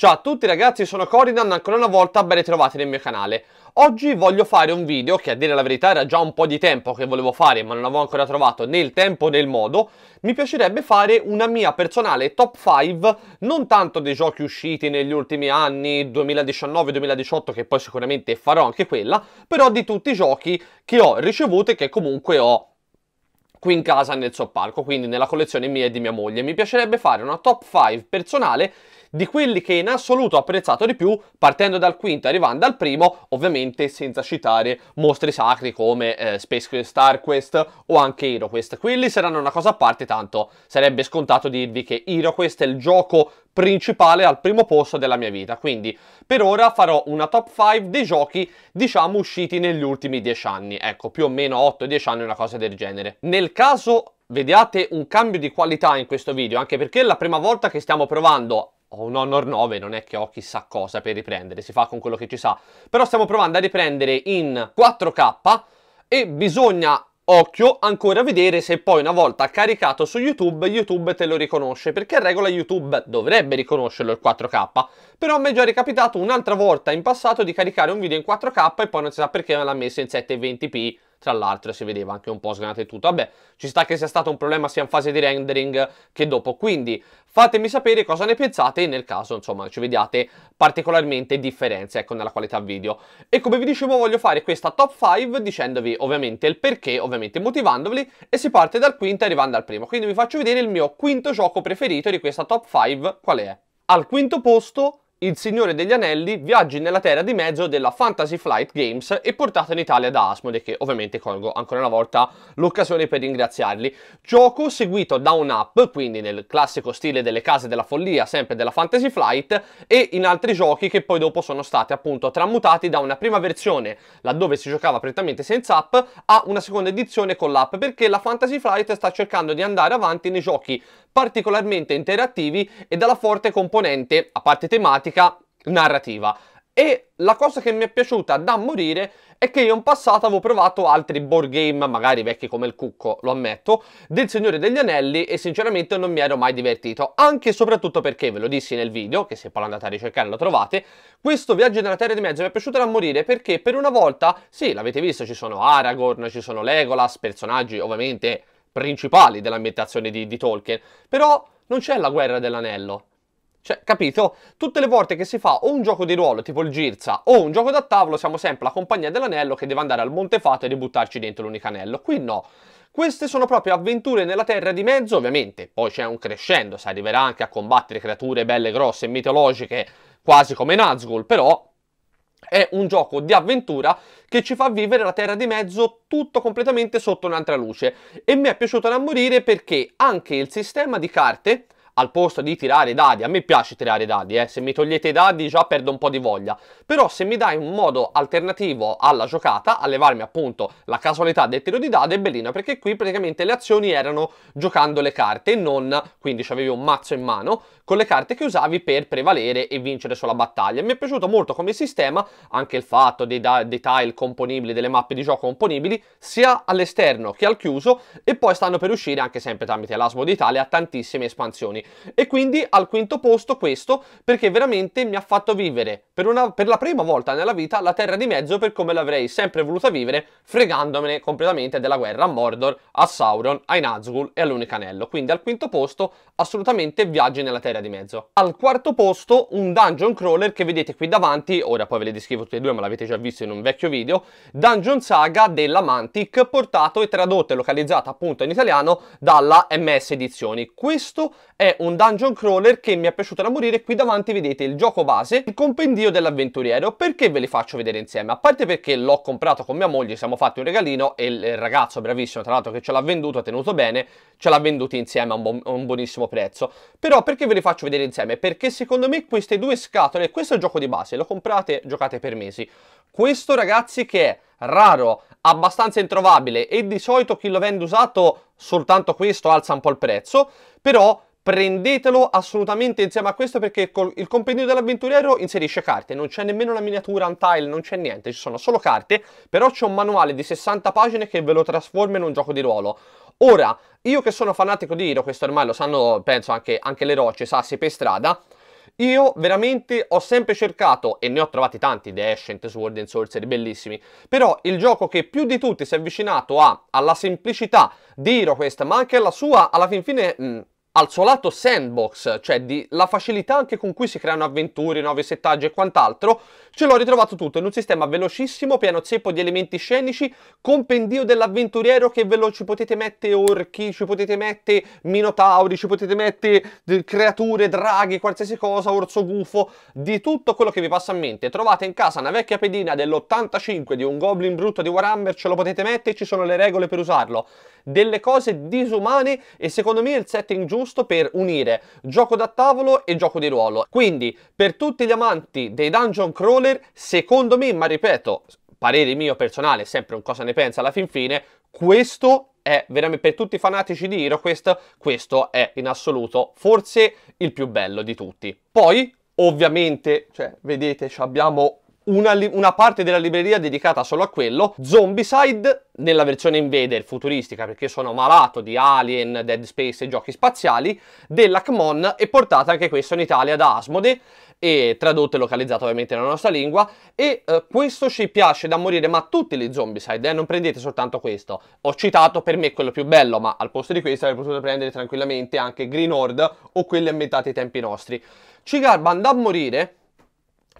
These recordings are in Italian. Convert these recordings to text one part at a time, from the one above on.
Ciao a tutti ragazzi, sono Corinan, ancora una volta ben ritrovati nel mio canale. Oggi voglio fare un video che a dire la verità era già un po' di tempo che volevo fare ma non avevo ancora trovato né il tempo né il modo. Mi piacerebbe fare una mia personale top 5, non tanto dei giochi usciti negli ultimi anni 2019-2018 che poi sicuramente farò anche quella, però di tutti i giochi che ho ricevuto e che comunque ho qui in casa nel soppalco, quindi nella collezione mia e di mia moglie. Mi piacerebbe fare una top 5 personale di quelli che in assoluto ho apprezzato di più, partendo dal quinto e arrivando al primo, ovviamente senza citare mostri sacri come eh, Space Quest, Star Quest o anche Hero Quelli saranno una cosa a parte, tanto sarebbe scontato dirvi che Hero è il gioco principale al primo posto della mia vita, quindi per ora farò una top 5 dei giochi diciamo usciti negli ultimi 10 anni, ecco più o meno 8-10 anni una cosa del genere. Nel caso vediate un cambio di qualità in questo video, anche perché è la prima volta che stiamo provando ho un Honor 9, non è che ho chissà cosa per riprendere, si fa con quello che ci sa. Però stiamo provando a riprendere in 4K e bisogna, occhio, ancora vedere se poi una volta caricato su YouTube, YouTube te lo riconosce, perché a regola YouTube dovrebbe riconoscerlo il 4K. Però mi è già ricapitato un'altra volta in passato di caricare un video in 4K e poi non si sa perché me l'ha messo in 720p tra l'altro si vedeva anche un po' sgranate tutto. Vabbè, ci sta che sia stato un problema sia in fase di rendering che dopo, quindi fatemi sapere cosa ne pensate nel caso, insomma, ci vediate particolarmente differenze, ecco, nella qualità video. E come vi dicevo voglio fare questa top 5 dicendovi ovviamente il perché, ovviamente motivandoli, e si parte dal quinto arrivando al primo, quindi vi faccio vedere il mio quinto gioco preferito di questa top 5, qual è? Al quinto posto il Signore degli Anelli, viaggi nella terra di mezzo della Fantasy Flight Games e portato in Italia da Asmode, che ovviamente colgo ancora una volta l'occasione per ringraziarli. Gioco seguito da un'app, quindi nel classico stile delle case della follia, sempre della Fantasy Flight, e in altri giochi che poi dopo sono stati appunto tramutati da una prima versione, laddove si giocava prettamente senza app, a una seconda edizione con l'app, perché la Fantasy Flight sta cercando di andare avanti nei giochi particolarmente interattivi e dalla forte componente, a parte tematica, narrativa. E la cosa che mi è piaciuta da morire è che io in passato avevo provato altri board game, magari vecchi come il cucco, lo ammetto, del Signore degli Anelli e sinceramente non mi ero mai divertito, anche e soprattutto perché, ve lo dissi nel video, che se poi andate a ricercare lo trovate, questo viaggio nella Terra di Mezzo mi è piaciuto da morire perché per una volta, sì, l'avete visto, ci sono Aragorn, ci sono Legolas, personaggi ovviamente principali dell'ambientazione di, di Tolkien, però non c'è la guerra dell'anello. Cioè, capito? Tutte le volte che si fa o un gioco di ruolo, tipo il Girza, o un gioco da tavolo, siamo sempre la compagnia dell'anello che deve andare al Montefato e ributtarci dentro l'unico anello. Qui no. Queste sono proprio avventure nella Terra di Mezzo, ovviamente, poi c'è un crescendo, si arriverà anche a combattere creature belle grosse e mitologiche, quasi come Nazgul, però è un gioco di avventura che ci fa vivere la Terra di Mezzo tutto completamente sotto un'altra luce e mi è piaciuto da morire perché anche il sistema di carte al posto di tirare i dadi, a me piace tirare i dadi, eh. se mi togliete i dadi già perdo un po' di voglia, però se mi dai un modo alternativo alla giocata, a levarmi appunto la casualità del tiro di dadi è bellino, perché qui praticamente le azioni erano giocando le carte e non, quindi avevi un mazzo in mano, con le carte che usavi per prevalere e vincere sulla battaglia. Mi è piaciuto molto come sistema anche il fatto dei, dei tile componibili, delle mappe di gioco componibili, sia all'esterno che al chiuso, e poi stanno per uscire anche sempre tramite l'Asmo d'Italia tantissime espansioni e quindi al quinto posto questo perché veramente mi ha fatto vivere per, una, per la prima volta nella vita la terra di mezzo per come l'avrei sempre voluta vivere, fregandomene completamente della guerra a Mordor, a Sauron, ai Nazgul e all'Unico Quindi al quinto posto assolutamente viaggi nella terra di mezzo. Al quarto posto un dungeon crawler che vedete qui davanti, ora poi ve le descrivo tutte e due ma l'avete già visto in un vecchio video, Dungeon Saga della Mantic portato e tradotto e localizzato appunto in italiano dalla MS Edizioni. Questo è un dungeon crawler che mi è piaciuto da morire. Qui davanti vedete il gioco base, il compendio dell'avventuriero. Perché ve li faccio vedere insieme? A parte perché l'ho comprato con mia moglie, siamo fatti un regalino e il ragazzo bravissimo, tra l'altro che ce l'ha venduto, ha tenuto bene, ce l'ha venduto insieme a un, buon, un buonissimo prezzo. Però perché ve li faccio vedere insieme? Perché secondo me queste due scatole, questo è il gioco di base, lo comprate, giocate per mesi. Questo ragazzi che è raro, abbastanza introvabile e di solito chi lo vende usato soltanto questo alza un po' il prezzo, però prendetelo assolutamente insieme a questo perché il compendio dell'avventuriero inserisce carte, non c'è nemmeno una miniatura un tile, non c'è niente, ci sono solo carte, però c'è un manuale di 60 pagine che ve lo trasforma in un gioco di ruolo. Ora, io che sono fanatico di Hero, questo ormai lo sanno, penso anche, anche le rocce, sassi per strada, io veramente ho sempre cercato, e ne ho trovati tanti, The Ascent, Sword and Sorcery, bellissimi, però il gioco che più di tutti si è avvicinato a, alla semplicità di HeroQuest, ma anche alla sua, alla fin fine... Mh, mm, al suo lato sandbox, cioè di la facilità anche con cui si creano avventure, nuovi settaggi e quant'altro, Ce l'ho ritrovato tutto in un sistema velocissimo, pieno zeppo di elementi scenici, compendio dell'avventuriero che ve lo ci potete mettere orchi, ci potete mettere minotauri, ci potete mettere creature, draghi, qualsiasi cosa, orso gufo, di tutto quello che vi passa a mente. Trovate in casa una vecchia pedina dell'85 di un goblin brutto di Warhammer, ce lo potete mettere, ci sono le regole per usarlo. Delle cose disumane e secondo me il setting giusto per unire gioco da tavolo e gioco di ruolo. Quindi, per tutti gli amanti dei dungeon crawler, Lawler, secondo me, ma ripeto, parere mio personale, sempre un cosa ne pensa alla fin fine, questo è veramente per tutti i fanatici di HeroQuest, questo è in assoluto forse il più bello di tutti. Poi, ovviamente, cioè, vedete, abbiamo una, una, parte della libreria dedicata solo a quello, Zombicide nella versione invader futuristica perché sono malato di Alien, Dead Space e giochi spaziali, della dell'Acmon e portata anche questo in Italia da Asmode e tradotto e localizzato ovviamente nella nostra lingua e eh, questo ci piace da morire ma tutti gli zombicide eh, non prendete soltanto questo ho citato per me quello più bello ma al posto di questo avrei potuto prendere tranquillamente anche Green Horde o quelli ambientati ai tempi nostri ci garbano da morire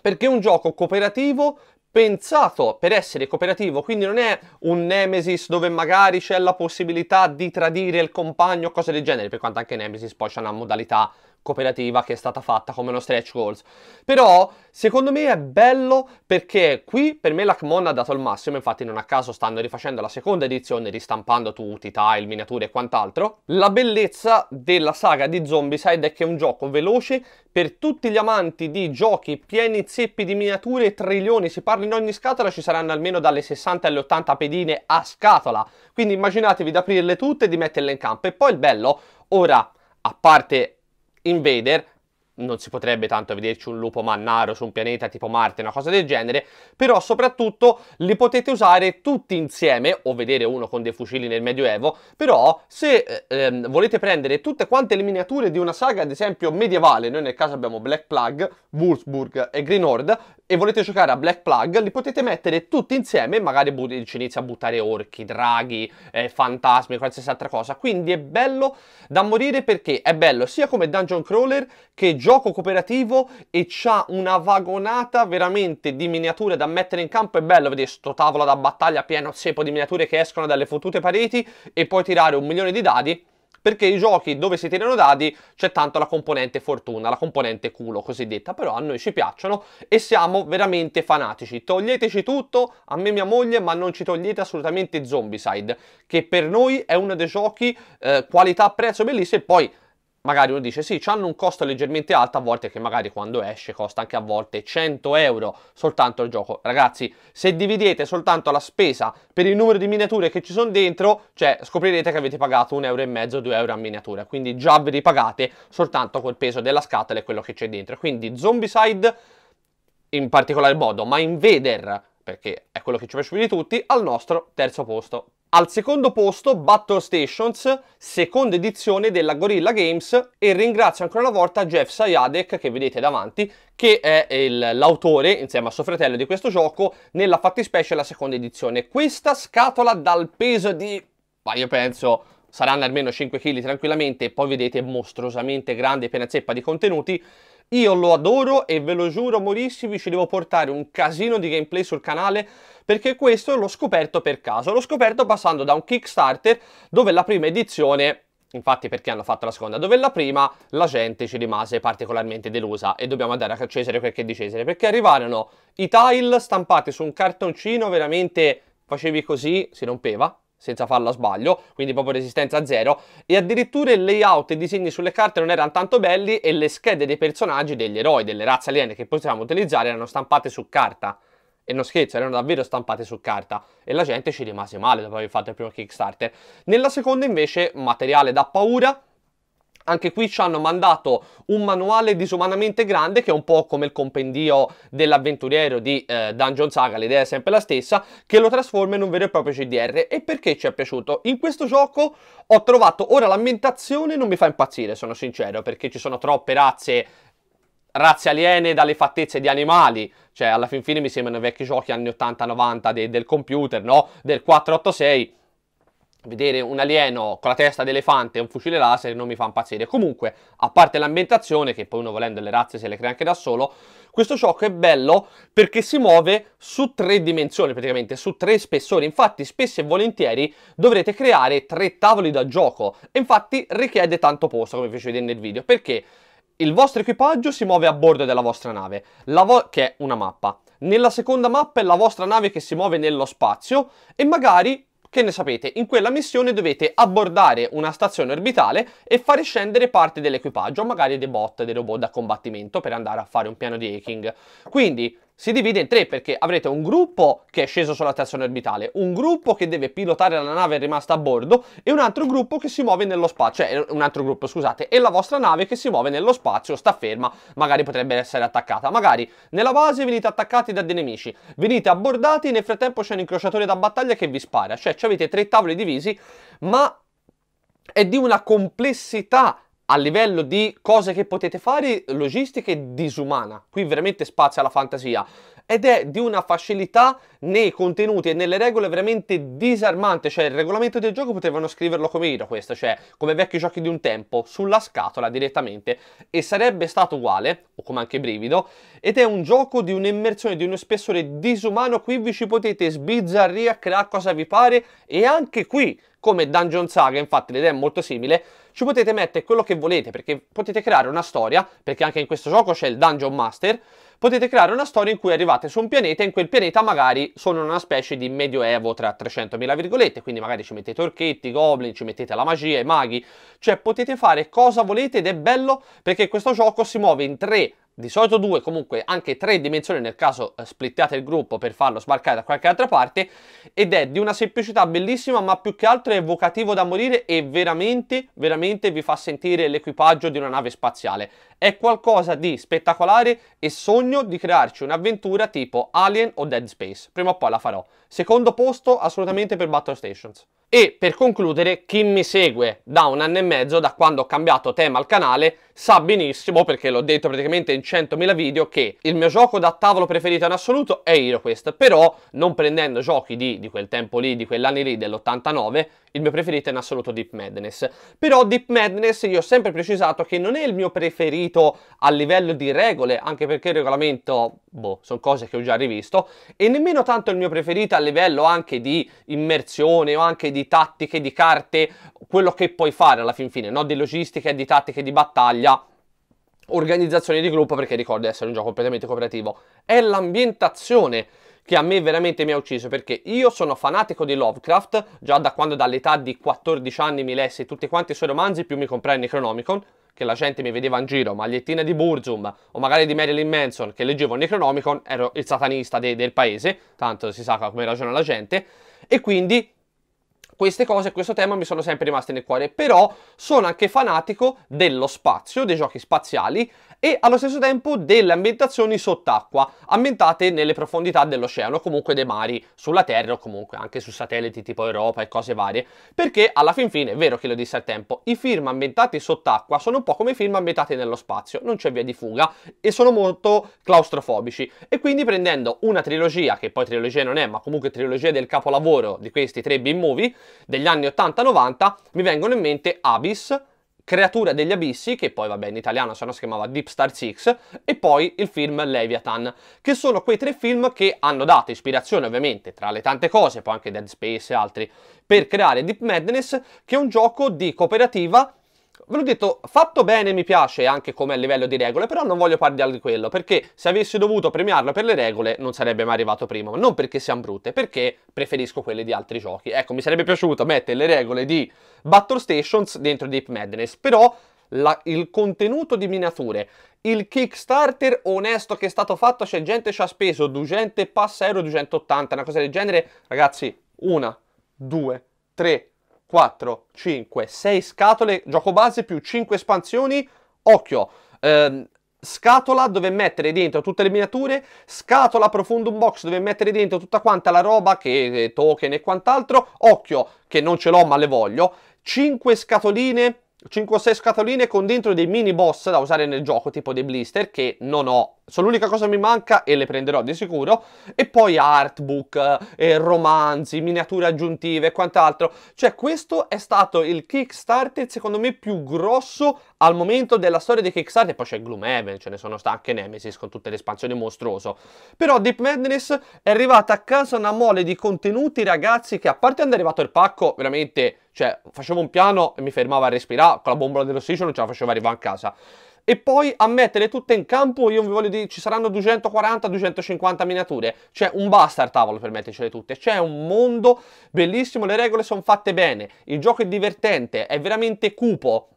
perché è un gioco cooperativo pensato per essere cooperativo, quindi non è un Nemesis dove magari c'è la possibilità di tradire il compagno, cose del genere, per quanto anche Nemesis poi c'è una modalità cooperativa che è stata fatta come uno stretch goals. Però secondo me è bello perché qui per me l'Acmon ha dato il massimo, infatti non a caso stanno rifacendo la seconda edizione, ristampando tutti, i tile, miniature e quant'altro. La bellezza della saga di Zombicide è che è un gioco veloce per tutti gli amanti di giochi pieni zeppi di miniature e trilioni, si parla in ogni scatola, ci saranno almeno dalle 60 alle 80 pedine a scatola. Quindi immaginatevi di aprirle tutte e di metterle in campo. E poi il bello, ora a parte Invader non si potrebbe tanto vederci un lupo mannaro su un pianeta tipo Marte, una cosa del genere, però soprattutto li potete usare tutti insieme o vedere uno con dei fucili nel Medioevo, però se eh, ehm, volete prendere tutte quante le miniature di una saga, ad esempio medievale, noi nel caso abbiamo Black Plague, Wolfsburg e Green Horde, e volete giocare a Black Plague, li potete mettere tutti insieme, magari ci inizia a buttare orchi, draghi, eh, fantasmi, qualsiasi altra cosa, quindi è bello da morire perché è bello sia come dungeon crawler che gioco gioco cooperativo e c'ha una vagonata veramente di miniature da mettere in campo. È bello vedere sto tavolo da battaglia pieno sepo di miniature che escono dalle fottute pareti e poi tirare un milione di dadi perché i giochi dove si tirano dadi c'è tanto la componente fortuna, la componente culo cosiddetta, però a noi ci piacciono e siamo veramente fanatici. Toglieteci tutto, a me e mia moglie, ma non ci togliete assolutamente Zombicide, che per noi è uno dei giochi eh, qualità-prezzo bellissimo e poi magari uno dice sì, hanno un costo leggermente alto a volte che magari quando esce costa anche a volte 100 euro soltanto il gioco. Ragazzi, se dividete soltanto la spesa per il numero di miniature che ci sono dentro, cioè scoprirete che avete pagato un euro, e mezzo, due euro a miniatura, quindi già vi ripagate soltanto col peso della scatola e quello che c'è dentro. Quindi Zombicide in particolar modo, ma Invader, perché è quello che ci piace più di tutti, al nostro terzo posto. Al secondo posto Battle Stations, seconda edizione della Gorilla Games e ringrazio ancora una volta Jeff Sayadek che vedete davanti che è l'autore insieme a suo fratello di questo gioco nella fattispecie la seconda edizione. Questa scatola dal peso di, ma io penso saranno almeno 5 kg tranquillamente e poi vedete mostruosamente grande piena zeppa di contenuti io lo adoro e ve lo giuro morissimi ci devo portare un casino di gameplay sul canale perché questo l'ho scoperto per caso, l'ho scoperto passando da un Kickstarter dove la prima edizione Infatti perché hanno fatto la seconda, dove la prima la gente ci rimase particolarmente delusa e dobbiamo andare a Cesare quel che di Cesare perché arrivarono i tile stampati su un cartoncino veramente facevi così, si rompeva senza farla sbaglio, quindi proprio resistenza zero, e addirittura il layout e i disegni sulle carte non erano tanto belli e le schede dei personaggi, degli eroi, delle razze aliene che potevamo utilizzare erano stampate su carta. E non scherzo, erano davvero stampate su carta e la gente ci rimase male dopo aver fatto il primo Kickstarter. Nella seconda invece, materiale da paura, anche qui ci hanno mandato un manuale disumanamente grande che è un po' come il compendio dell'avventuriero di eh, Dungeon Saga, l'idea è sempre la stessa, che lo trasforma in un vero e proprio CDR. E perché ci è piaciuto? In questo gioco ho trovato, ora l'ambientazione non mi fa impazzire, sono sincero, perché ci sono troppe razze razze aliene dalle fattezze di animali, cioè alla fin fine mi sembrano vecchi giochi anni 80-90 de del computer, no? Del 486 vedere un alieno con la testa d'elefante e un fucile laser non mi fa impazzire. Comunque, a parte l'ambientazione, che poi uno volendo le razze se le crea anche da solo, questo gioco è bello perché si muove su tre dimensioni praticamente, su tre spessori. Infatti spesso e volentieri dovrete creare tre tavoli da gioco e infatti richiede tanto posto, come vi faccio vedere nel video, perché il vostro equipaggio si muove a bordo della vostra nave, vo che è una mappa. Nella seconda mappa è la vostra nave che si muove nello spazio e magari che ne sapete? In quella missione dovete abbordare una stazione orbitale e fare scendere parte dell'equipaggio, magari dei bot, dei robot da combattimento per andare a fare un piano di hacking. Quindi si divide in tre perché avrete un gruppo che è sceso sulla stazione orbitale, un gruppo che deve pilotare la nave rimasta a bordo e un altro gruppo che si muove nello spazio, cioè eh, un altro gruppo scusate, e la vostra nave che si muove nello spazio, sta ferma, magari potrebbe essere attaccata, magari nella base venite attaccati da dei nemici, venite abbordati, nel frattempo c'è un incrociatore da battaglia che vi spara, cioè avete tre tavoli divisi, ma è di una complessità a livello di cose che potete fare, logistica è disumana. Qui veramente spazia la fantasia. Ed è di una facilità nei contenuti e nelle regole veramente disarmante. Cioè, il regolamento del gioco potevano scriverlo come io questo, cioè come vecchi giochi di un tempo, sulla scatola direttamente. E sarebbe stato uguale, o come anche brivido. Ed è un gioco di un'immersione, di uno spessore disumano. Qui vi ci potete sbizzarrire a creare cosa vi pare. E anche qui come Dungeon Saga, infatti l'idea è molto simile, ci potete mettere quello che volete perché potete creare una storia, perché anche in questo gioco c'è il Dungeon Master, potete creare una storia in cui arrivate su un pianeta e in quel pianeta magari sono una specie di medioevo tra 300.000 virgolette, quindi magari ci mettete orchetti, goblin, ci mettete la magia, i maghi, cioè potete fare cosa volete ed è bello perché questo gioco si muove in tre di solito due, comunque anche tre dimensioni nel caso eh, splittiate il gruppo per farlo sbarcare da qualche altra parte ed è di una semplicità bellissima ma più che altro è evocativo da morire e veramente, veramente vi fa sentire l'equipaggio di una nave spaziale. È qualcosa di spettacolare e sogno di crearci un'avventura tipo Alien o Dead Space, prima o poi la farò. Secondo posto assolutamente per Battle Stations. E per concludere, chi mi segue da un anno e mezzo, da quando ho cambiato tema al canale, sa benissimo, perché l'ho detto praticamente in 100.000 video, che il mio gioco da tavolo preferito in assoluto è HeroQuest, però non prendendo giochi di, di quel tempo lì, di quell'anno lì, dell'89, il mio preferito è in assoluto Deep Madness. Però Deep Madness io ho sempre precisato che non è il mio preferito a livello di regole, anche perché il regolamento, boh, sono cose che ho già rivisto, e nemmeno tanto il mio preferito a livello anche di immersione o anche di di tattiche, di carte, quello che puoi fare alla fin fine, no? di logistica, di tattiche, di battaglia, organizzazione di gruppo, perché ricordo di essere un gioco completamente cooperativo. È l'ambientazione che a me veramente mi ha ucciso perché io sono fanatico di Lovecraft, già da quando dall'età di 14 anni mi lessi tutti quanti i suoi romanzi, più mi comprai il Necronomicon, che la gente mi vedeva in giro, magliettina di Burzum o magari di Marilyn Manson che leggevo il Necronomicon, ero il satanista de del paese, tanto si sa come ragiona la gente, e quindi queste cose, questo tema mi sono sempre rimaste nel cuore, però sono anche fanatico dello spazio, dei giochi spaziali e allo stesso tempo delle ambientazioni sott'acqua, ambientate nelle profondità dell'oceano, comunque dei mari, sulla Terra o comunque anche su satelliti tipo Europa e cose varie, perché alla fin fine, è vero che lo disse al tempo, i film ambientati sott'acqua sono un po' come i film ambientati nello spazio, non c'è via di fuga e sono molto claustrofobici e quindi prendendo una trilogia, che poi trilogia non è, ma comunque trilogia del capolavoro di questi tre B-movie degli anni 80-90, mi vengono in mente Abyss, Creatura degli Abissi, che poi vabbè in italiano se no si chiamava Deep Star 6, e poi il film Leviathan, che sono quei tre film che hanno dato ispirazione ovviamente, tra le tante cose, poi anche Dead Space e altri, per creare Deep Madness, che è un gioco di cooperativa ve l'ho detto, fatto bene mi piace anche come a livello di regole, però non voglio parlare di quello, perché se avessi dovuto premiarlo per le regole non sarebbe mai arrivato prima, non perché siano brutte, perché preferisco quelle di altri giochi. Ecco, mi sarebbe piaciuto mettere le regole di Battle Stations dentro Deep Madness, però la, il contenuto di miniature, il Kickstarter onesto che è stato fatto, c'è cioè gente ci ha speso 200 passa euro, 280, una cosa del genere, ragazzi, una, due, tre, quattro, cinque, sei scatole, gioco base più cinque espansioni, occhio, ehm, scatola dove mettere dentro tutte le miniature, scatola profondo un box dove mettere dentro tutta quanta la roba che eh, token e quant'altro, occhio che non ce l'ho ma le voglio, 5 scatoline, 5 o 6 scatoline con dentro dei mini boss da usare nel gioco, tipo dei blister, che non ho. Sono l'unica cosa che mi manca e le prenderò di sicuro. E poi artbook, eh, romanzi, miniature aggiuntive e quant'altro. Cioè questo è stato il Kickstarter, secondo me, più grosso al momento della storia di Kickstarter. Poi c'è Gloomhaven, ce ne sono state anche Nemesis con tutte le espansioni mostruoso. Però Deep Madness è arrivata a casa una mole di contenuti, ragazzi, che a parte è arrivato il pacco, veramente cioè, facevo un piano e mi fermavo a respirare, con la bombola dell'ossigeno ce la facevo arrivare a casa. E poi a mettere tutte in campo, io vi voglio dire, ci saranno 240-250 miniature. C'è un basta tavolo per mettercele tutte. C'è un mondo bellissimo, le regole sono fatte bene, il gioco è divertente, è veramente cupo.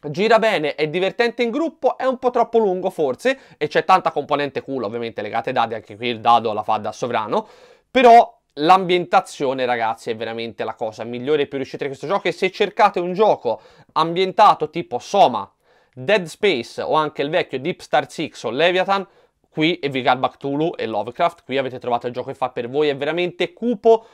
Gira bene, è divertente in gruppo, è un po' troppo lungo forse, e c'è tanta componente culo ovviamente legate ai dadi, anche qui il dado la fa da sovrano, però L'ambientazione, ragazzi, è veramente la cosa migliore per riuscire a questo gioco. E se cercate un gioco ambientato tipo Soma, Dead Space o anche il vecchio Deep Star 6 o Leviathan, qui è vi Bactulu e Lovecraft, qui avete trovato il gioco che fa per voi, è veramente cupo,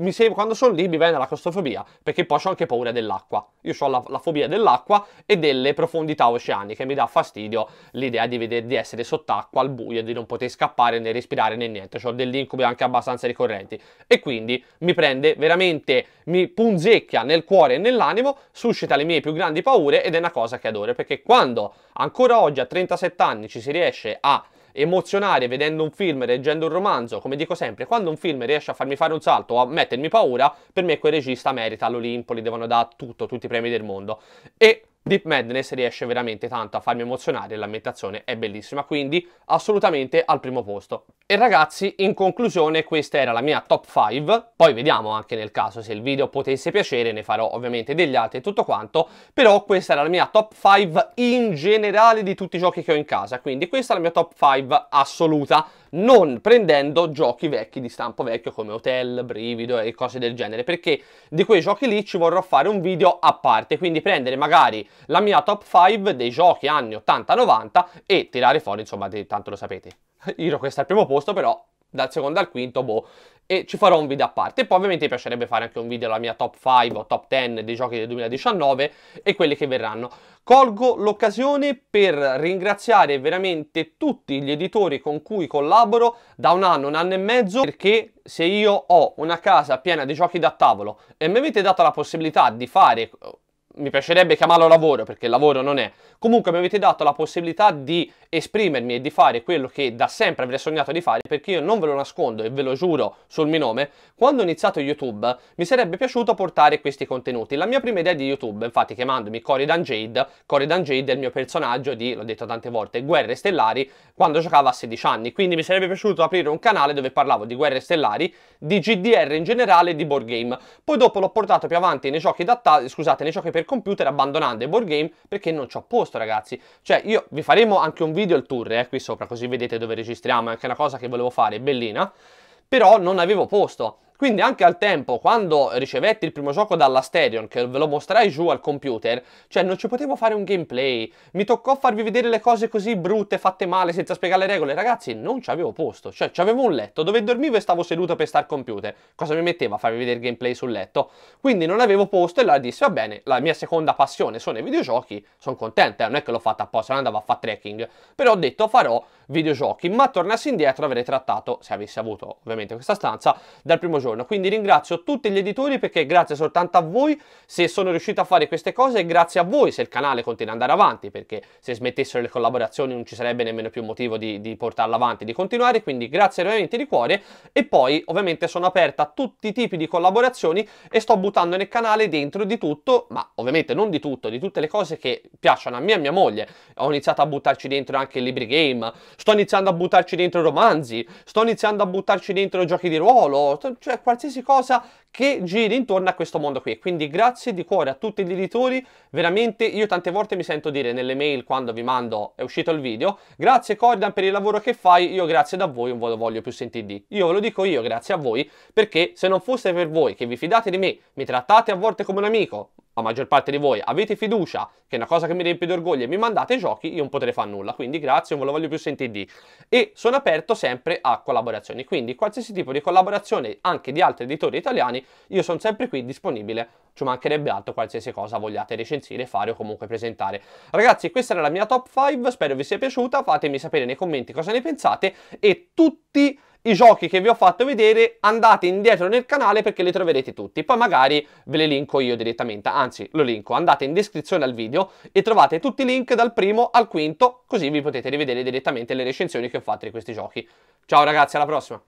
mi sembra, quando sono lì mi viene la claustrofobia, perché poi ho anche paura dell'acqua. Io ho la, la, fobia dell'acqua e delle profondità oceaniche, mi dà fastidio l'idea di, vedere, di essere sott'acqua al buio, e di non poter scappare né respirare né niente. Ho degli incubi anche abbastanza ricorrenti. E quindi mi prende veramente, mi punzecchia nel cuore e nell'animo, suscita le mie più grandi paure ed è una cosa che adoro, perché quando ancora oggi a 37 anni ci si riesce a emozionare vedendo un film, leggendo un romanzo, come dico sempre, quando un film riesce a farmi fare un salto o a mettermi paura, per me quel regista merita l'Olimpo, gli devono dare tutto, tutti i premi del mondo. E Deep Madness riesce veramente tanto a farmi emozionare, l'ambientazione è bellissima, quindi assolutamente al primo posto. E ragazzi, in conclusione questa era la mia top 5, poi vediamo anche nel caso se il video potesse piacere, ne farò ovviamente degli altri e tutto quanto, però questa era la mia top 5 in generale di tutti i giochi che ho in casa, quindi questa è la mia top 5 assoluta non prendendo giochi vecchi di stampo vecchio come Hotel, Brivido e cose del genere, perché di quei giochi lì ci vorrò fare un video a parte, quindi prendere magari la mia top 5 dei giochi anni 80-90 e tirare fuori, insomma, tanto lo sapete. Io questo al primo posto, però dal secondo al quinto, boh, e ci farò un video a parte. poi ovviamente mi piacerebbe fare anche un video della mia top 5 o top 10 dei giochi del 2019 e quelli che verranno. Colgo l'occasione per ringraziare veramente tutti gli editori con cui collaboro da un anno, un anno e mezzo, perché se io ho una casa piena di giochi da tavolo e mi avete dato la possibilità di fare mi piacerebbe chiamarlo lavoro perché lavoro non è. Comunque mi avete dato la possibilità di esprimermi e di fare quello che da sempre avrei sognato di fare perché io non ve lo nascondo e ve lo giuro sul mio nome, quando ho iniziato YouTube mi sarebbe piaciuto portare questi contenuti. La mia prima idea di YouTube, infatti chiamandomi Cory Jade, Cory Jade è il mio personaggio di, l'ho detto tante volte, Guerre Stellari quando giocavo a 16 anni, quindi mi sarebbe piaciuto aprire un canale dove parlavo di Guerre Stellari, di GDR in generale e di board game. Poi dopo l'ho portato più avanti nei giochi, scusate, nei giochi per il computer abbandonando i board game perché non ci ho posto ragazzi. Cioè io vi faremo anche un video il tour eh, qui sopra così vedete dove registriamo, è anche una cosa che volevo fare, bellina, però non avevo posto quindi anche al tempo, quando ricevetti il primo gioco dalla Stadion, che ve lo mostrai giù al computer, cioè non ci potevo fare un gameplay, mi toccò farvi vedere le cose così brutte, fatte male, senza spiegare le regole, ragazzi non ci avevo posto, cioè ci avevo un letto dove dormivo e stavo seduto per star computer, cosa mi metteva a farvi vedere il gameplay sul letto? Quindi non avevo posto e allora dissi, va bene, la mia seconda passione sono i videogiochi, sono contento, eh, non è che l'ho fatta apposta, non andavo a fare trekking, però ho detto farò videogiochi, ma tornassi indietro avrei trattato, se avessi avuto ovviamente questa stanza, dal primo gioco giorno. Quindi ringrazio tutti gli editori perché grazie soltanto a voi se sono riuscito a fare queste cose e grazie a voi se il canale continua ad andare avanti perché se smettessero le collaborazioni non ci sarebbe nemmeno più motivo di, di portarla avanti, di continuare. Quindi grazie veramente di cuore e poi ovviamente sono aperta a tutti i tipi di collaborazioni e sto buttando nel canale dentro di tutto, ma ovviamente non di tutto, di tutte le cose che piacciono a me e a mia moglie. Ho iniziato a buttarci dentro anche libri game, sto iniziando a buttarci dentro romanzi, sto iniziando a buttarci dentro giochi di ruolo, cioè qualsiasi cosa che giri intorno a questo mondo qui. Quindi grazie di cuore a tutti gli editori, veramente io tante volte mi sento dire nelle mail quando vi mando è uscito il video, grazie Cordan per il lavoro che fai, io grazie da voi non ve lo voglio più sentire di. Io ve lo dico io, grazie a voi, perché se non fosse per voi che vi fidate di me, mi trattate a volte come un amico, la maggior parte di voi avete fiducia, che è una cosa che mi riempie d'orgoglio e mi mandate giochi, io non potrei fare nulla. Quindi grazie, non ve lo voglio più sentire di. E sono aperto sempre a collaborazioni. Quindi qualsiasi tipo di collaborazione, anche di altri editori italiani, io sono sempre qui disponibile, ci mancherebbe altro qualsiasi cosa vogliate recensire, fare o comunque presentare. Ragazzi questa era la mia top 5, spero vi sia piaciuta, fatemi sapere nei commenti cosa ne pensate e tutti i giochi che vi ho fatto vedere andate indietro nel canale perché li troverete tutti poi magari ve li linko io direttamente anzi lo linko andate in descrizione al video e trovate tutti i link dal primo al quinto così vi potete rivedere direttamente le recensioni che ho fatto di questi giochi ciao ragazzi alla prossima